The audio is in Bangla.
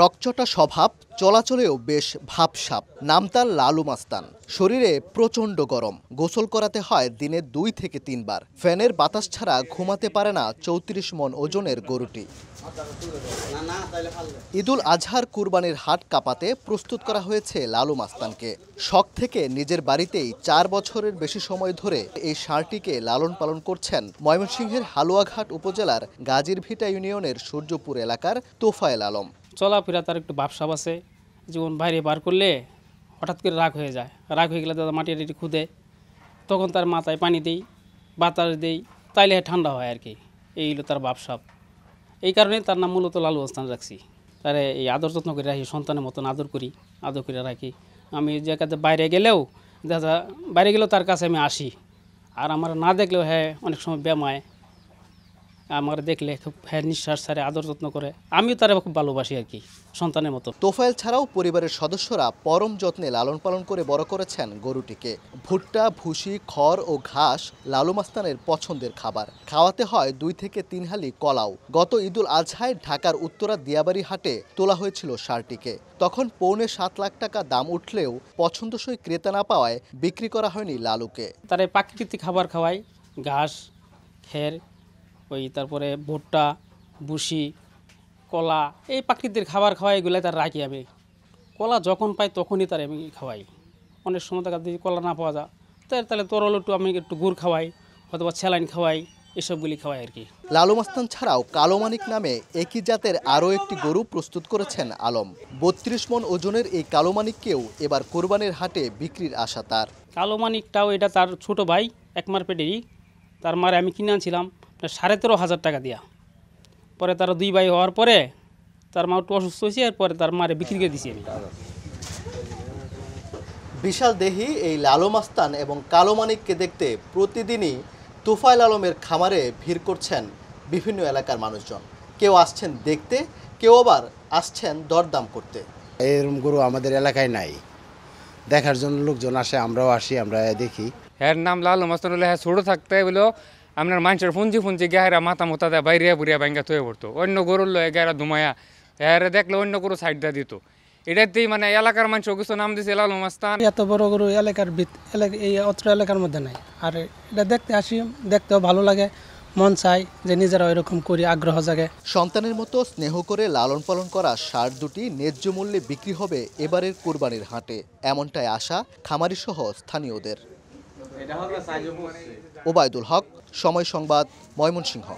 রকচটা স্বভাব চলাচলেও বেশ ভাবসাপ নাম তার লালু মাস্তান শরীরে প্রচণ্ড গরম গোসল করাতে হয় দিনে দুই থেকে তিনবার ফ্যানের বাতাস ছাড়া ঘুমাতে পারে না চৌত্রিশ মন ওজনের গরুটি ঈদুল আজহার কুরবানির হাট কাপাতে প্রস্তুত করা হয়েছে লালু মাস্তানকে শখ থেকে নিজের বাড়িতেই চার বছরের বেশি সময় ধরে এই ষাঁড়টিকে লালন পালন করছেন ময়মনসিংহের হালুয়াঘাট উপজেলার গাজীরভিটা ইউনিয়নের সূর্যপুর এলাকার তোফায়েল আলম চলাফেরা তার একটু বাপসাপ আছে জীবন বাইরে বার করলে হঠাৎ করে রাগ হয়ে যায় রাগ হয়ে গেলে দাদা মাটি টাটি খুঁদে তখন তার মাথায় পানি দেই বাতাস দেই তাইলে ঠান্ডা হয় আর কি এই হলো তার বাপসাপ এই কারণে তার নাম মূলত লালু আস্তান রাখছি তার এই আদর যত্ন করে রাখি সন্তানের মতন আদর করি আদর করে রাখি আমি যে কাছে বাইরে গেলেও দাদা বাইরে গেলেও তার কাছে আমি আসি আর আমার না দেখলেও হ্যাঁ অনেক সময় হয় আমার দেখলে খুব হ্যাঁ নিঃশ্বাস সারে আদর যত্ন করে আমিও তারা খুব ভালোবাসি আর কি সন্তানের মতো তোফায়েল ছাড়াও পরিবারের সদস্যরা পরম যত্নে লালন পালন করে বড় করেছেন গরুটিকে ভুট্টা ভুসি খড় ও ঘাস লালু মাস্তানের পছন্দের খাবার খাওয়াতে হয় দুই থেকে তিন হালি কলাও গত ঈদুল আজহায় ঢাকার উত্তরা দিয়াবাড়ি হাটে তোলা হয়েছিল সারটিকে তখন পৌনে সাত লাখ টাকা দাম উঠলেও পছন্দসই ক্রেতা না পাওয়ায় বিক্রি করা হয়নি লালুকে তারা প্রাকৃতিক খাবার খাওয়ায় ঘাস খের ওই তারপরে ভুট্টা বুসি কলা এই পাখিদের খাবার খাওয়াই এগুলো তার রাখি আমি কলা যখন পাই তখনই তার আমি খাওয়াই অনেক সময় তার যদি কলা না পাওয়া যায় তাই তাহলে তরল একটু আমি একটু গুড় খাওয়াই অথবা ছেলাইন খাওয়াই এসবগুলি খাওয়াই আর কি লালু মাস্তান ছাড়াও কালো মানিক নামে একই জাতের আরও একটি গরু প্রস্তুত করেছেন আলম বত্রিশ মন ওজনের এই কালো মানিককেও এবার কোরবানির হাটে বিক্রির আশা তার কালো মানিকটাও এটা তার ছোট ভাই একমার পেটেরই তার মারে আমি কিনে আনছিলাম সাড়ে তেরো হাজার টাকা দিয়া পরে তারা দুই ভাই হওয়ার পরে তার মা একটু অসুস্থ হয়েছে পরে তার মারে বিক্রি করে দিয়েছি আমি বিশাল দেহি এই লালমাস্তান এবং কালো মানিককে দেখতে প্রতিদিনই তুফাইল আলমের খামারে ভিড় করছেন বিভিন্ন এলাকার মানুষজন কেউ আসছেন দেখতে কেউ আবার আসছেন দরদাম করতে এরম গরু আমাদের এলাকায় নাই দেখার জন্য লোকজন আসে আমরাও আসি আমরা দেখি এর নাম লালম মাস্তান হলে হ্যাঁ ছোটো থাকতে বলো আপনার মানুষের ফুঞ্জি ফুঞ্জি গেহারা মাথা মোতা দেয় বাইরে বুড়িয়া ভাঙ্গা থয়ে পড়তো অন্য গরুর লো এগারা ধুমায়া গেহারা দেখলে অন্য গরু সাইডটা দিত এটাতেই মানে এলাকার মানুষ কিছু নাম দিয়েছে লাল মাস্তান এত বড় গরু এলাকার এলাকা এই অত্র এলাকার মধ্যে নাই আর এটা দেখতে আসি দেখতেও ভালো লাগে মন চাই যে নিজেরা রকম করি আগ্রহ জাগে সন্তানের মতো স্নেহ করে লালন পালন করা সার দুটি ন্যায্য মূল্যে বিক্রি হবে এবারের কোরবানির হাটে এমনটাই আশা খামারিসহ স্থানীয়দের ওবায়দুল হক সময় সংবাদ ময়মনসিংহ